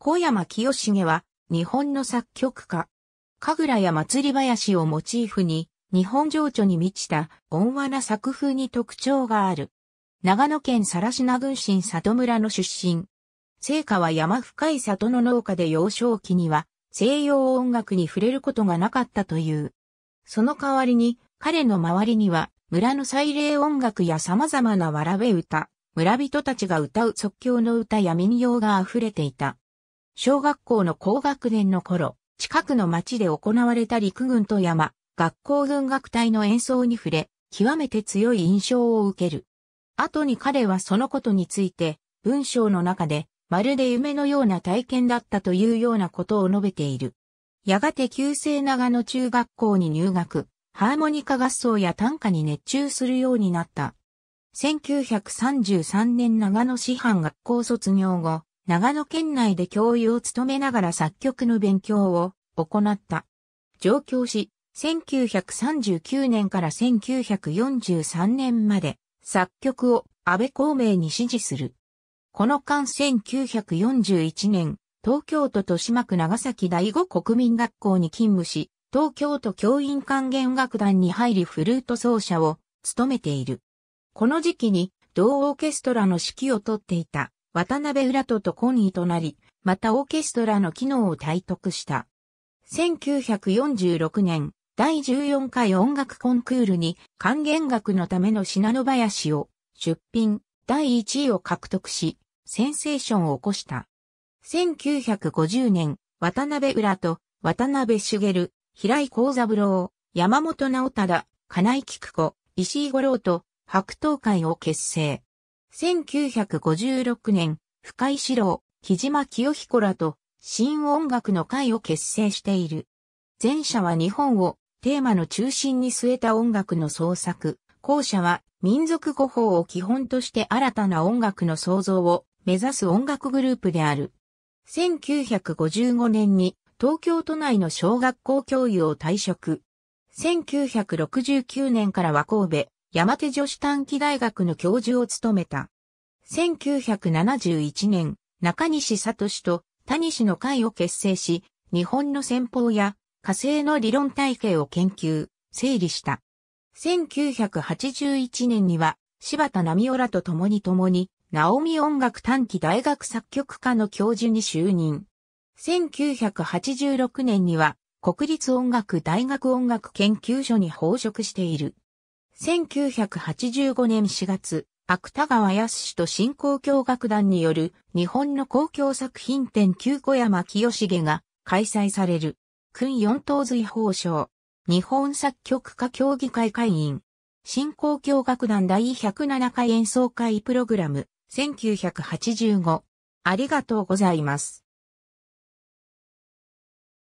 小山清重は、日本の作曲家。神楽や祭り林をモチーフに、日本情緒に満ちた温和な作風に特徴がある。長野県更科郡新里村の出身。聖火は山深い里の農家で幼少期には西洋音楽に触れることがなかったという。その代わりに彼の周りには村の祭礼音楽や様々なわらべ歌、村人たちが歌う即興の歌や民謡が溢れていた。小学校の高学年の頃、近くの町で行われた陸軍と山、学校軍楽隊の演奏に触れ、極めて強い印象を受ける。後に彼はそのことについて、文章の中で、まるで夢のような体験だったというようなことを述べている。やがて旧制長野中学校に入学、ハーモニカ合奏や短歌に熱中するようになった。1933年長野師範学校卒業後、長野県内で教諭を務めながら作曲の勉強を行った。上京し、1939年から1943年まで作曲を安倍孔明に指示する。この間1941年、東京都豊島区長崎第五国民学校に勤務し、東京都教員管弦楽団に入りフルート奏者を務めている。この時期に同オーケストラの指揮をとっていた渡辺浦人と懇意となり、またオーケストラの機能を体得した。1946年、第14回音楽コンクールに還元楽のための品の林を出品、第1位を獲得し、センセーションを起こした。1950年、渡辺浦と渡辺茂、平井幸三郎、山本直忠、金井菊子、石井五郎と白桃会を結成。1956年、深井史郎、木島清彦らと、新音楽の会を結成している。前者は日本をテーマの中心に据えた音楽の創作、後者は民族語法を基本として新たな音楽の創造を目指す音楽グループである。1955年に東京都内の小学校教諭を退職。1969年からは神戸山手女子短期大学の教授を務めた。1971年、中西聡と谷氏の会を結成し、日本の戦法や火星の理論体系を研究、整理した。1981年には、柴田奈美夫らと共に共に、ナオミ音楽短期大学作曲科の教授に就任。1986年には、国立音楽大学音楽研究所に報職している。1985年4月、芥川康と新興響楽団による日本の公共作品展旧小山清重が開催される。訓四等随法賞。日本作曲家協議会会員。新興響楽団第107回演奏会プログラム1985。ありがとうございます。